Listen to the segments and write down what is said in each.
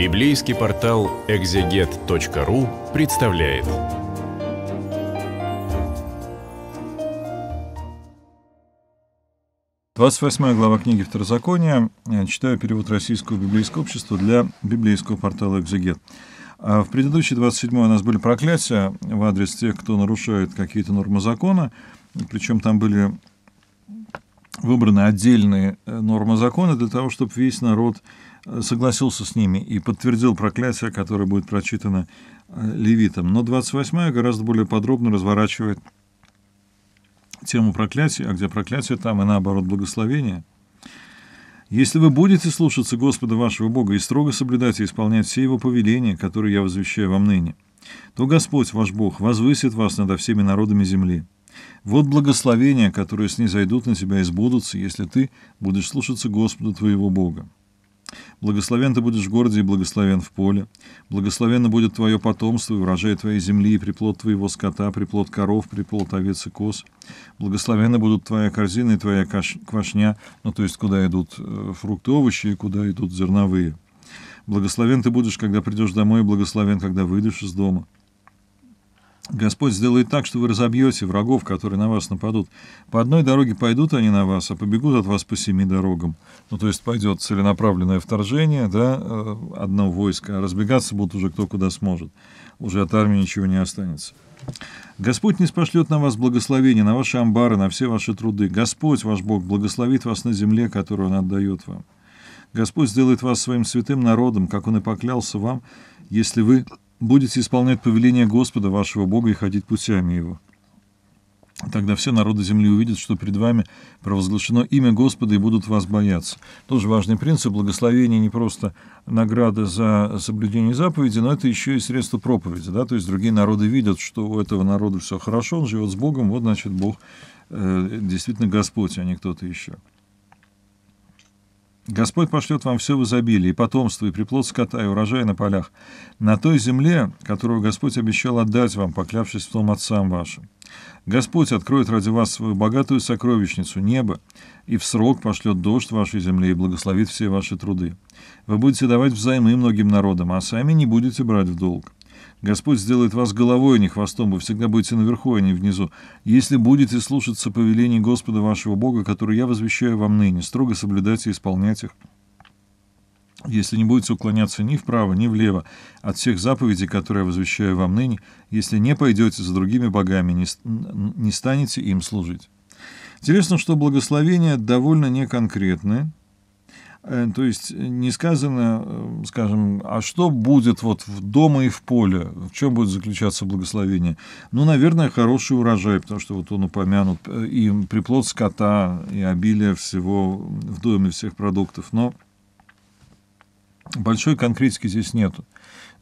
Библейский портал экзегет.ру представляет. Двадцать восьмая глава книги Второзакония. Я читаю перевод Российского библейского общества для библейского портала «Экзегет». А в предыдущей 27 у нас были проклятия в адрес тех, кто нарушает какие-то нормы закона. Причем там были выбраны отдельные э, нормы закона для того, чтобы весь народ э, согласился с ними и подтвердил проклятие, которое будет прочитано э, левитом. Но 28-я гораздо более подробно разворачивает тему проклятия, а где проклятие, там и наоборот благословение. «Если вы будете слушаться Господа вашего Бога и строго соблюдать и исполнять все его повеления, которые я возвещаю вам ныне, то Господь ваш Бог возвысит вас надо всеми народами земли». Вот благословения, которые снизойдут на тебя и сбудутся, если ты будешь слушаться Господа твоего Бога. Благословен ты будешь в городе и благословен в поле. Благословенно будет твое потомство и урожай твоей земли, и приплод твоего скота, приплод коров, приплод овец и коз. Благословенно будут твоя корзина и твоя квашня, ну то есть куда идут э, фрукты, овощи и куда идут зерновые. Благословен ты будешь, когда придешь домой, и благословен, когда выйдешь из дома. Господь сделает так, что вы разобьете врагов, которые на вас нападут. По одной дороге пойдут они на вас, а побегут от вас по семи дорогам. Ну, то есть пойдет целенаправленное вторжение, да, э, одно войско, а разбегаться будут уже кто куда сможет. Уже от армии ничего не останется. Господь не спошлет на вас благословение, на ваши амбары, на все ваши труды. Господь, ваш Бог, благословит вас на земле, которую Он отдает вам. Господь сделает вас своим святым народом, как Он и поклялся вам, если вы будете исполнять повеление Господа вашего Бога и ходить путями Его. Тогда все народы земли увидят, что перед вами провозглашено имя Господа и будут вас бояться. Тоже важный принцип благословение не просто награда за соблюдение заповеди, но это еще и средство проповеди. Да? То есть другие народы видят, что у этого народа все хорошо, он живет с Богом, вот значит Бог э, действительно Господь, а не кто-то еще. Господь пошлет вам все в изобилии, и потомство, и приплод скота, и урожай на полях, на той земле, которую Господь обещал отдать вам, поклявшись в том отцам вашим. Господь откроет ради вас свою богатую сокровищницу небо, и в срок пошлет дождь вашей земле и благословит все ваши труды. Вы будете давать взаймы многим народам, а сами не будете брать в долг. Господь сделает вас головой, а не хвостом, вы всегда будете наверху, а не внизу. Если будете слушаться повелений Господа вашего Бога, которые я возвещаю вам ныне, строго соблюдать и исполнять их, если не будете уклоняться ни вправо, ни влево от всех заповедей, которые я возвещаю вам ныне, если не пойдете за другими богами, не, не станете им служить. Интересно, что благословения довольно неконкретные, Э, то есть э, не сказано, э, скажем, а что будет вот в дома и в поле, в чем будет заключаться благословение? Ну, наверное, хороший урожай, потому что вот он упомянут и приплод скота, и обилие всего в доме, всех продуктов, но большой конкретики здесь нету.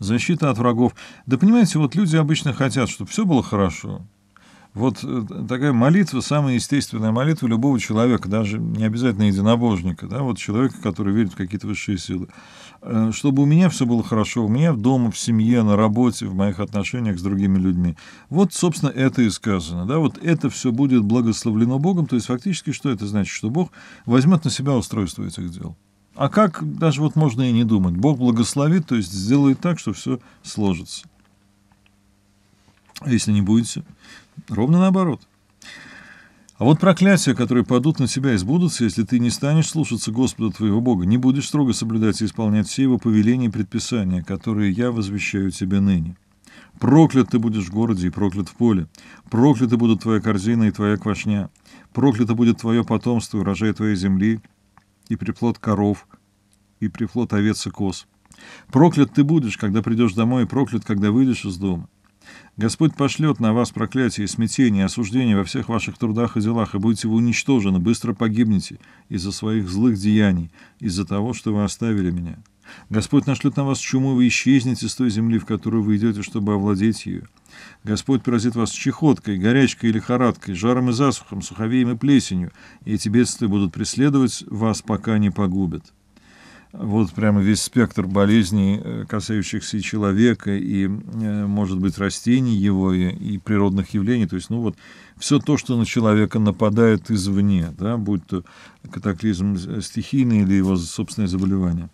Защита от врагов. Да понимаете, вот люди обычно хотят, чтобы все было хорошо, вот э, такая молитва, самая естественная молитва любого человека, даже не обязательно единобожника, да, вот человека, который верит в какие-то высшие силы. Э, чтобы у меня все было хорошо, у меня дома, в семье, на работе, в моих отношениях с другими людьми. Вот, собственно, это и сказано, да, вот это все будет благословлено Богом, то есть фактически что это значит? Что Бог возьмет на себя устройство этих дел. А как, даже вот можно и не думать. Бог благословит, то есть сделает так, что все сложится. А если не будете, Ровно наоборот. А вот проклятия, которые падут на тебя, и сбудутся, если ты не станешь слушаться Господа твоего Бога, не будешь строго соблюдать и исполнять все его повеления и предписания, которые я возвещаю тебе ныне. Проклят ты будешь в городе и проклят в поле. Прокляты будут твоя корзина и твоя квашня. Проклято будет твое потомство, урожай твоей земли, и приплод коров, и приплод овец и коз. Проклят ты будешь, когда придешь домой, и проклят, когда выйдешь из дома. Господь пошлет на вас проклятие и смятение, осуждение во всех ваших трудах и делах, и будете вы уничтожены, быстро погибнете из-за своих злых деяний, из-за того, что вы оставили меня. Господь нашлет на вас чуму, вы исчезнете с той земли, в которую вы идете, чтобы овладеть ее. Господь поразит вас чехоткой, горячкой или лихорадкой, жаром и засухом, суховеем и плесенью, и эти бедствия будут преследовать вас, пока не погубят вот прямо весь спектр болезней, э, касающихся человека, и, э, может быть, растений его, и, и природных явлений. То есть, ну вот, все то, что на человека нападает извне, да, будь то катаклизм э, стихийный или его собственное заболевание.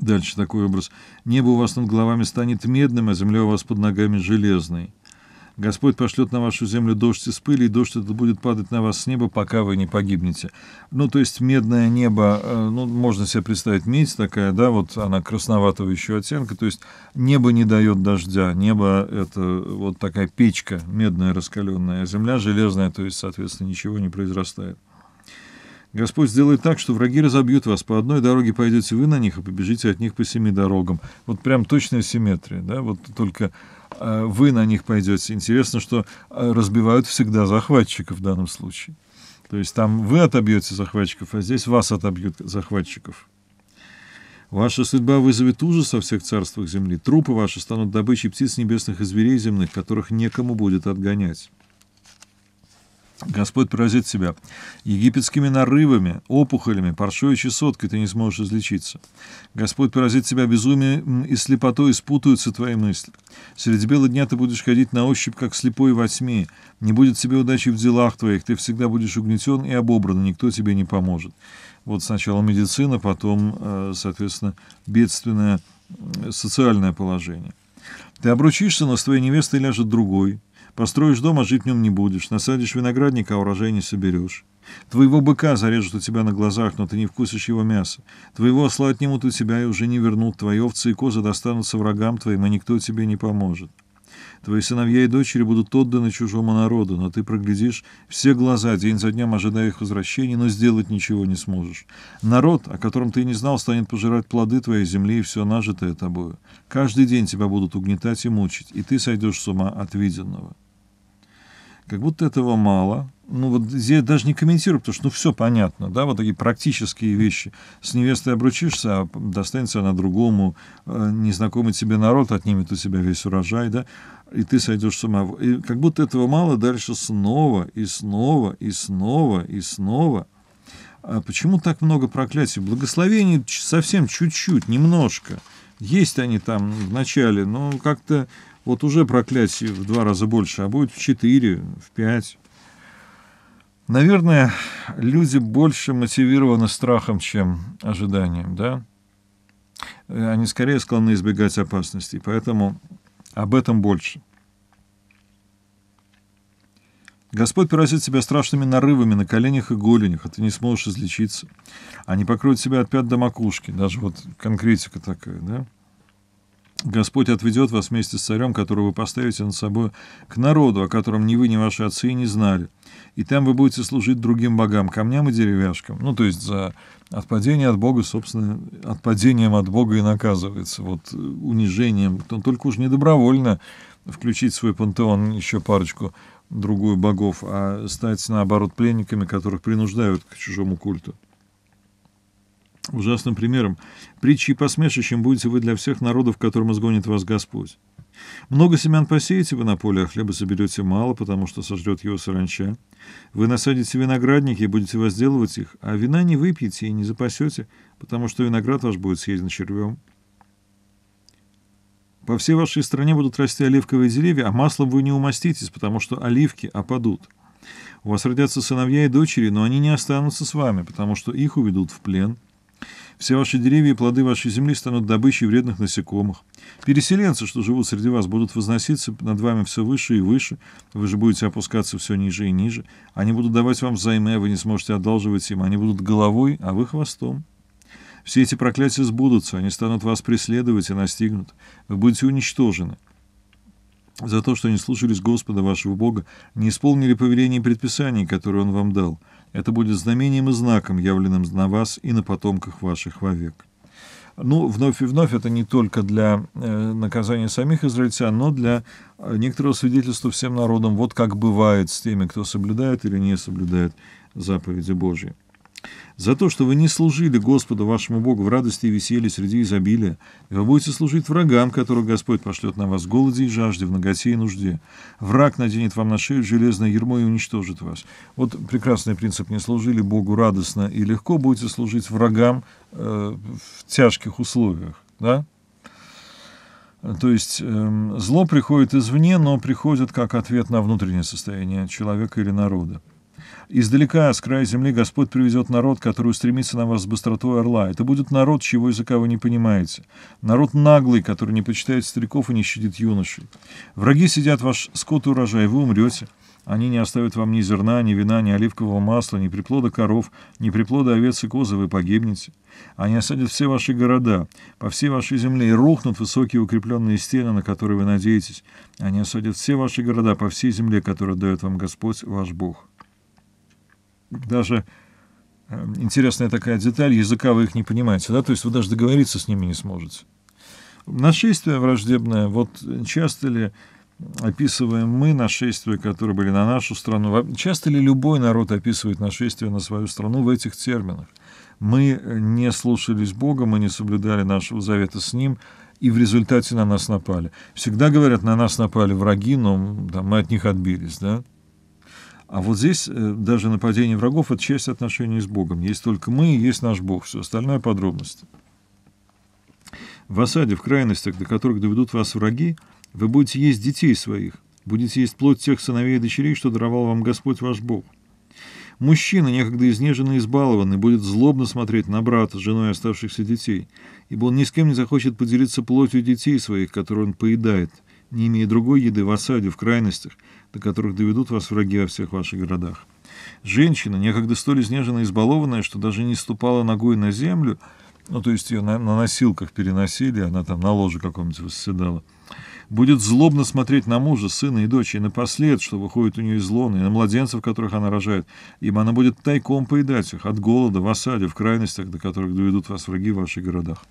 Дальше такой образ. «Небо у вас над головами станет медным, а земля у вас под ногами железной». Господь пошлет на вашу землю дождь из пыли, и дождь этот будет падать на вас с неба, пока вы не погибнете. Ну, то есть медное небо, э, ну, можно себе представить медь такая, да, вот она красноватого еще оттенка, то есть небо не дает дождя, небо — это вот такая печка медная раскаленная, а земля железная, то есть, соответственно, ничего не произрастает. Господь сделает так, что враги разобьют вас. По одной дороге пойдете вы на них и побежите от них по семи дорогам. Вот прям точная симметрия, да, вот только Э, вы на них пойдете. Интересно, что э, разбивают всегда захватчиков в данном случае. То есть там вы отобьете захватчиков, а здесь вас отобьют захватчиков. Ваша судьба вызовет ужас во всех царствах земли. Трупы ваши станут добычей птиц небесных и зверей земных, которых некому будет отгонять. Господь поразит тебя египетскими нарывами, опухолями, паршой соткой. ты не сможешь излечиться. Господь поразит тебя безумием и слепотой, и спутаются твои мысли. Среди бела дня ты будешь ходить на ощупь, как слепой во тьме. Не будет тебе удачи в делах твоих, ты всегда будешь угнетен и обобран, никто тебе не поможет. Вот сначала медицина, потом, э, соответственно, бедственное социальное положение. Ты обручишься, но с твоей невестой ляжет другой – Построишь дом, а жить в нем не будешь. Насадишь виноградника, а урожай не соберешь. Твоего быка зарежут у тебя на глазах, но ты не вкусишь его мяса. Твоего осла отнимут у тебя и уже не вернут. Твои овцы и козы достанутся врагам твоим, и никто тебе не поможет. Твои сыновья и дочери будут отданы чужому народу, но ты проглядишь все глаза, день за днем ожидая их возвращения, но сделать ничего не сможешь. Народ, о котором ты не знал, станет пожирать плоды твоей земли и все нажитое тобою. Каждый день тебя будут угнетать и мучить, и ты сойдешь с ума от виденного как будто этого мало. Ну вот я даже не комментирую, потому что ну все понятно, да, вот такие практические вещи. С невестой обручишься, а достанется она другому, э, незнакомый тебе народ отнимет у тебя весь урожай, да, и ты сойдешь с ума. И как будто этого мало, дальше снова и снова и снова и снова. А почему так много проклятий? Благословений совсем чуть-чуть, немножко. Есть они там в начале, но как-то вот уже проклятие в два раза больше, а будет в четыре, в пять. Наверное, люди больше мотивированы страхом, чем ожиданием, да? Э, они скорее склонны избегать опасности, поэтому об этом больше. Господь поразит тебя страшными нарывами на коленях и голенях, а ты не сможешь излечиться. Они покроют тебя от пят до макушки, даже вот конкретика такая, да? Господь отведет вас вместе с царем, которого вы поставите над собой, к народу, о котором ни вы, ни ваши отцы и не знали. И там вы будете служить другим богам, камням и деревяшкам. Ну, то есть за отпадение от Бога, собственно, отпадением от Бога и наказывается, вот э, унижением. Он только уж не добровольно включить в свой пантеон еще парочку другую богов, а стать, наоборот, пленниками, которых принуждают к чужому культу. Ужасным примером, притчей и посмешищем будете вы для всех народов, которым изгонит вас Господь. Много семян посеете вы на поле, а хлеба соберете мало, потому что сожрет его саранча. Вы насадите виноградники и будете возделывать их, а вина не выпьете и не запасете, потому что виноград ваш будет съеден червем. По всей вашей стране будут расти оливковые деревья, а маслом вы не умоститесь, потому что оливки опадут. У вас родятся сыновья и дочери, но они не останутся с вами, потому что их уведут в плен – все ваши деревья и плоды вашей земли станут добычей вредных насекомых. Переселенцы, что живут среди вас, будут возноситься над вами все выше и выше. Вы же будете опускаться все ниже и ниже. Они будут давать вам взаймы, а вы не сможете одалживать им. Они будут головой, а вы хвостом. Все эти проклятия сбудутся, они станут вас преследовать и настигнут. Вы будете уничтожены за то, что не слушались Господа вашего Бога, не исполнили повелений и предписаний, которые Он вам дал. Это будет знамением и знаком, явленным на вас и на потомках ваших вовек». Ну, вновь и вновь это не только для э, наказания самих израильтян, но для э, некоторого свидетельства всем народам, вот как бывает с теми, кто соблюдает или не соблюдает заповеди Божьи за то, что вы не служили Господу вашему Богу в радости и веселье среди изобилия, и вы будете служить врагам, которых Господь пошлет на вас в голоде и жажде, в наготе и нужде. Враг наденет вам на шею железное ермо и уничтожит вас. Вот прекрасный принцип «не служили Богу радостно и легко, будете служить врагам э, в тяжких условиях». Да? То есть э, зло приходит извне, но приходит как ответ на внутреннее состояние человека или народа. Издалека, с края земли, Господь привезет народ, который устремится на вас с быстротой орла. Это будет народ, чего языка вы не понимаете. Народ наглый, который не почитает стариков и не щадит юношей. Враги сидят ваш скот и урожай, вы умрете. Они не оставят вам ни зерна, ни вина, ни оливкового масла, ни приплода коров, ни приплода овец и козы, вы погибнете. Они осадят все ваши города, по всей вашей земле, и рухнут высокие укрепленные стены, на которые вы надеетесь. Они осадят все ваши города по всей земле, которую дает вам Господь, ваш Бог» даже э, интересная такая деталь, языка вы их не понимаете, да, то есть вы даже договориться с ними не сможете. Нашествие враждебное, вот часто ли описываем мы нашествия, которые были на нашу страну, часто ли любой народ описывает нашествие на свою страну в этих терминах? Мы э, не слушались Бога, мы не соблюдали нашего завета с Ним, и в результате на нас напали. Всегда говорят, на нас напали враги, но да, мы от них отбились, да? А вот здесь э, даже нападение врагов — это часть отношений с Богом. Есть только мы и есть наш Бог. Все остальное — подробности. В осаде, в крайностях, до которых доведут вас враги, вы будете есть детей своих, будете есть плоть тех сыновей и дочерей, что даровал вам Господь ваш Бог. Мужчина, некогда изнеженный и избалованный, будет злобно смотреть на брата с женой оставшихся детей, ибо он ни с кем не захочет поделиться плотью детей своих, которые он поедает – не имея другой еды, в осаде, в крайностях, до которых доведут вас враги во всех ваших городах. Женщина, некогда столь изнеженная и избалованная, что даже не ступала ногой на землю, ну, то есть ее на, на носилках переносили, она там на ложе каком-нибудь восседала, будет злобно смотреть на мужа, сына и дочь, и напослед, что выходит у нее из лона, и на младенцев, которых она рожает, им она будет тайком поедать их от голода, в осаде, в крайностях, до которых доведут вас враги в ваших городах.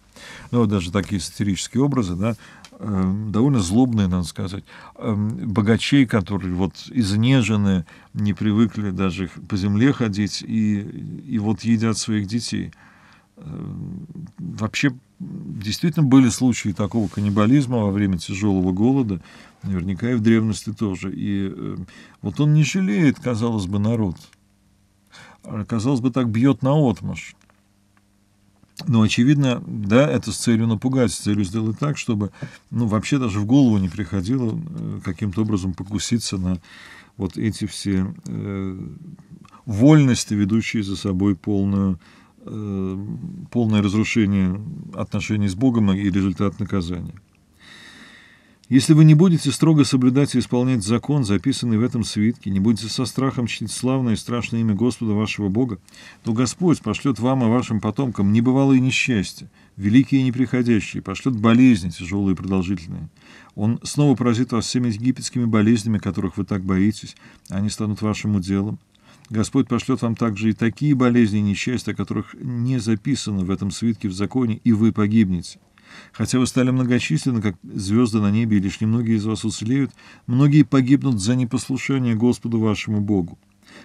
Ну, вот даже такие сатирические образы, да, Эм, довольно злобные, надо сказать, эм, богачей, которые вот изнежены, не привыкли даже по земле ходить, и, и вот едят своих детей. Эм, вообще, действительно были случаи такого каннибализма во время тяжелого голода, наверняка и в древности тоже. И вот он не жалеет, казалось бы, народ. А, казалось бы, так бьет на отмашь. Но, очевидно, да, это с целью напугать, с целью сделать так, чтобы ну, вообще даже в голову не приходило э, каким-то образом покуситься на вот эти все э, вольности, ведущие за собой полную, э, полное разрушение отношений с Богом и результат наказания. Если вы не будете строго соблюдать и исполнять закон, записанный в этом свитке, не будете со страхом чтить славное и страшное имя Господа вашего Бога, то Господь пошлет вам и вашим потомкам небывалые несчастья, великие и неприходящие, пошлет болезни, тяжелые и продолжительные. Он снова поразит вас всеми египетскими болезнями, которых вы так боитесь, они станут вашим уделом. Господь пошлет вам также и такие болезни и несчастья, которых не записано в этом свитке в законе, и вы погибнете. Хотя вы стали многочисленны, как звезды на небе, и лишь немногие из вас уцелеют, многие погибнут за непослушание Господу вашему Богу.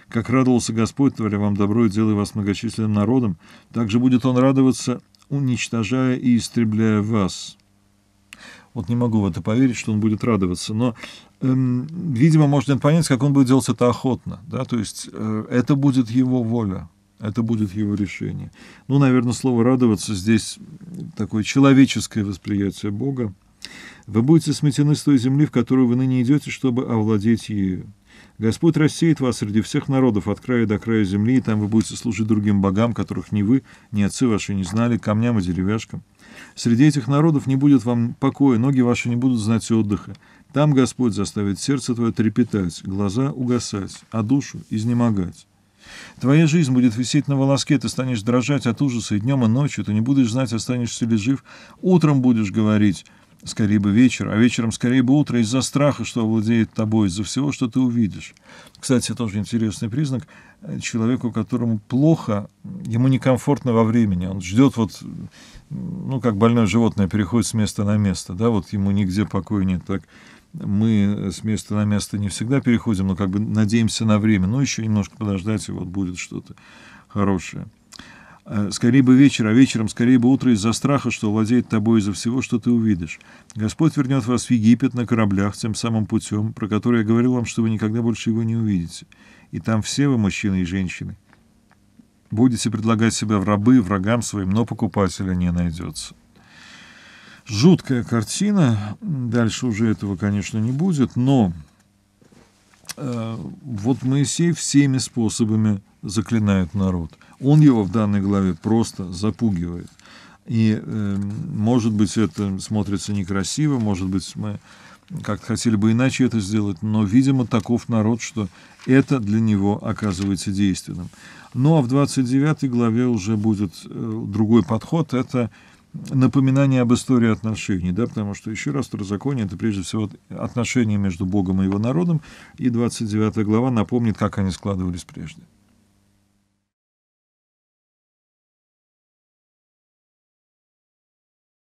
Как радовался Господь, творя вам добро и делая вас многочисленным народом, так же будет Он радоваться, уничтожая и истребляя вас». Вот не могу в это поверить, что он будет радоваться. Но, эм, видимо, можно понять, как он будет делать это охотно. Да? То есть э, это будет его воля это будет его решение. Ну, наверное, слово «радоваться» здесь такое человеческое восприятие Бога. «Вы будете сметены с той земли, в которую вы ныне идете, чтобы овладеть ею. Господь рассеет вас среди всех народов от края до края земли, и там вы будете служить другим богам, которых ни вы, ни отцы ваши не знали, камням и деревяшкам. Среди этих народов не будет вам покоя, ноги ваши не будут знать отдыха. Там Господь заставит сердце твое трепетать, глаза угасать, а душу изнемогать. Твоя жизнь будет висеть на волоске, ты станешь дрожать от ужаса и днем, и ночью, ты не будешь знать, останешься ли жив. Утром будешь говорить, скорее бы вечер, а вечером скорее бы утро из-за страха, что овладеет тобой, из-за всего, что ты увидишь. Кстати, тоже интересный признак. Э, человеку, которому плохо, ему некомфортно во времени. Он ждет вот, ну, как больное животное переходит с места на место, да, вот ему нигде покоя нет. Так мы с места на место не всегда переходим, но как бы надеемся на время. Но ну, еще немножко подождать, и вот будет что-то хорошее. Э, скорее бы вечер, а вечером скорее бы утро из-за страха, что владеет тобой из-за всего, что ты увидишь. Господь вернет вас в Египет на кораблях тем самым путем, про который я говорил вам, что вы никогда больше его не увидите. И там все вы, мужчины и женщины, будете предлагать себя в рабы врагам своим, но покупателя не найдется. Жуткая картина. Дальше уже этого, конечно, не будет, но э, вот Моисей всеми способами заклинает народ. Он его в данной главе просто запугивает. И, э, может быть, это смотрится некрасиво, может быть, мы как хотели бы иначе это сделать, но, видимо, таков народ, что это для него оказывается действенным. Ну, а в 29 главе уже будет э, другой подход, это напоминание об истории отношений, да, потому что, еще раз, второзаконие — это прежде всего отношения между Богом и его народом, и 29 глава напомнит, как они складывались прежде.